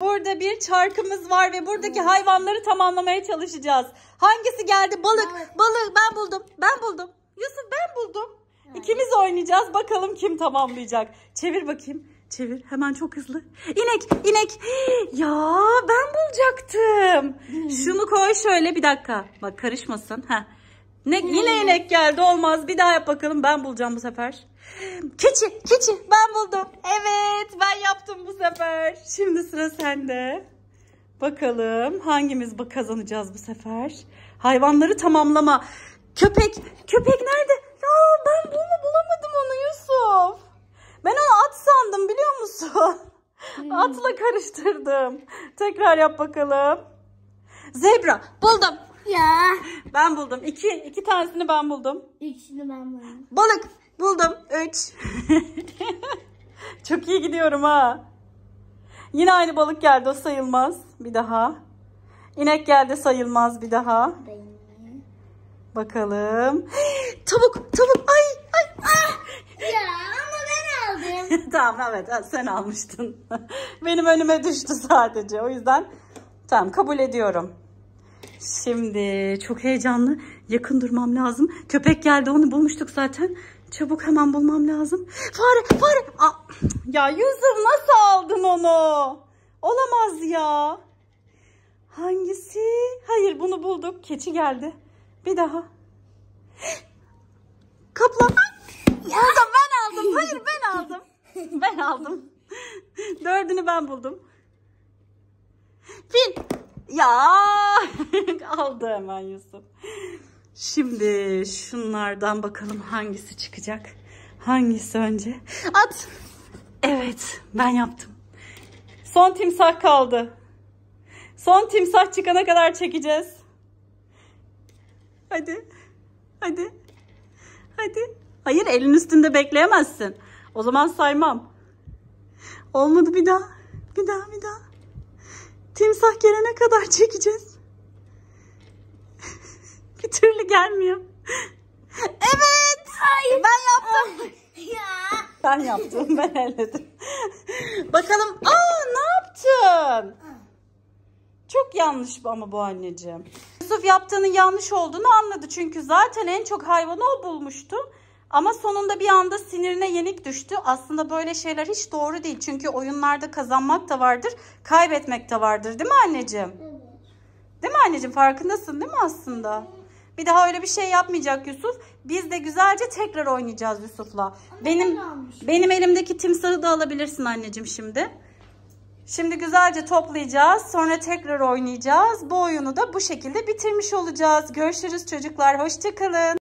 Burada bir çarkımız var ve buradaki hayvanları tamamlamaya çalışacağız. Hangisi geldi? Balık. Evet. Balık ben buldum. Ben buldum. Yusuf ben buldum. Evet. İkimiz oynayacağız. Bakalım kim tamamlayacak. Çevir bakayım. Çevir. Hemen çok hızlı. İnek, İnek. Ya ben bulacaktım. Hmm. Şunu koy şöyle bir dakika. Bak karışmasın. Heh. Ne, yine inek geldi olmaz. Bir daha yap bakalım ben bulacağım bu sefer. Keçi, keçi ben buldum. Evet ben yaptım bu sefer. Şimdi sıra sende. Bakalım hangimiz kazanacağız bu sefer. Hayvanları tamamlama. Köpek, köpek nerede? ya ben bunu bulamadım onu Yusuf. Ben onu at sandım biliyor musun? Hmm. Atla karıştırdım. Tekrar yap bakalım. Zebra buldum. Ya. Ben buldum. İki, iki tanesini ben buldum. İkisini ben buldum. Balık buldum. Üç. Çok iyi gidiyorum ha. Yine aynı balık geldi. O sayılmaz. Bir daha. İnek geldi sayılmaz bir daha. Bakalım. tavuk, tavuk. Ay, ay, ay. Ah. Ya ama ben aldım. tamam evet sen almıştın. Benim önüme düştü sadece. O yüzden tamam kabul ediyorum. Şimdi çok heyecanlı. Yakın durmam lazım. Köpek geldi onu bulmuştuk zaten. Çabuk hemen bulmam lazım. Fare fare. Aa, ya Yusuf nasıl aldın onu? Olamaz ya. Hangisi? Hayır bunu bulduk. Keçi geldi. Bir daha. Kaplan. Ya. Burada ben aldım. Hayır ben aldım. Ben aldım. Dördünü ben buldum. Fil. Ya aldı hemen Yusuf. Şimdi şunlardan bakalım hangisi çıkacak. Hangisi önce? At. Evet ben yaptım. Son timsah kaldı. Son timsah çıkana kadar çekeceğiz. Hadi. Hadi. Hadi. Hayır elin üstünde bekleyemezsin. O zaman saymam. Olmadı bir daha. Bir daha bir daha. Timsah gelene kadar çekeceğiz bir türlü gelmiyor. Evet. Hayır. E, ben yaptım. ya. Ben yaptım. Ben elledim. Bakalım. Aa ne yaptın? Çok yanlış ama bu anneciğim. Yusuf yaptığının yanlış olduğunu anladı. Çünkü zaten en çok hayvanı o bulmuştu. Ama sonunda bir anda sinirine yenik düştü. Aslında böyle şeyler hiç doğru değil. Çünkü oyunlarda kazanmak da vardır, kaybetmek de vardır. Değil mi anneciğim? Evet. Değil mi anneciğim? Farkındasın değil mi aslında? Evet. Bir daha öyle bir şey yapmayacak Yusuf. Biz de güzelce tekrar oynayacağız Yusuf'la. Benim benim elimdeki timsahı da alabilirsin anneciğim şimdi. Şimdi güzelce toplayacağız. Sonra tekrar oynayacağız. Bu oyunu da bu şekilde bitirmiş olacağız. Görüşürüz çocuklar. Hoşçakalın.